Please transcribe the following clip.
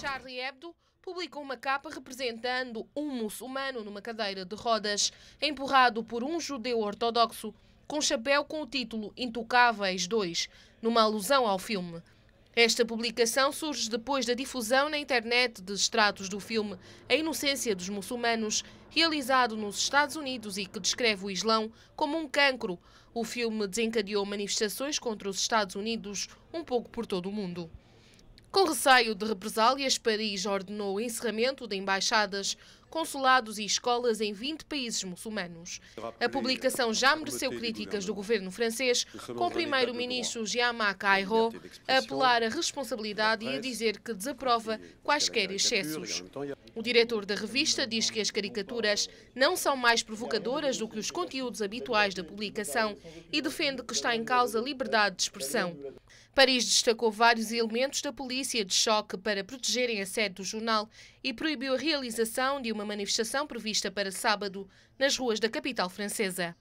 Charlie Hebdo publicou uma capa representando um muçulmano numa cadeira de rodas, empurrado por um judeu ortodoxo com chapéu com o título Intocáveis 2, numa alusão ao filme. Esta publicação surge depois da difusão na internet de extratos do filme A Inocência dos Muçulmanos, realizado nos Estados Unidos e que descreve o Islão como um cancro. O filme desencadeou manifestações contra os Estados Unidos um pouco por todo o mundo. Com receio de represálias, Paris ordenou o encerramento de embaixadas consulados e escolas em 20 países muçulmanos. A publicação já mereceu críticas do governo francês, com o primeiro-ministro Jean-Marc Cairo a apelar à responsabilidade e a dizer que desaprova quaisquer excessos. O diretor da revista diz que as caricaturas não são mais provocadoras do que os conteúdos habituais da publicação e defende que está em causa a liberdade de expressão. Paris destacou vários elementos da polícia de choque para protegerem a sede do jornal e proibiu a realização de uma uma manifestação prevista para sábado nas ruas da capital francesa.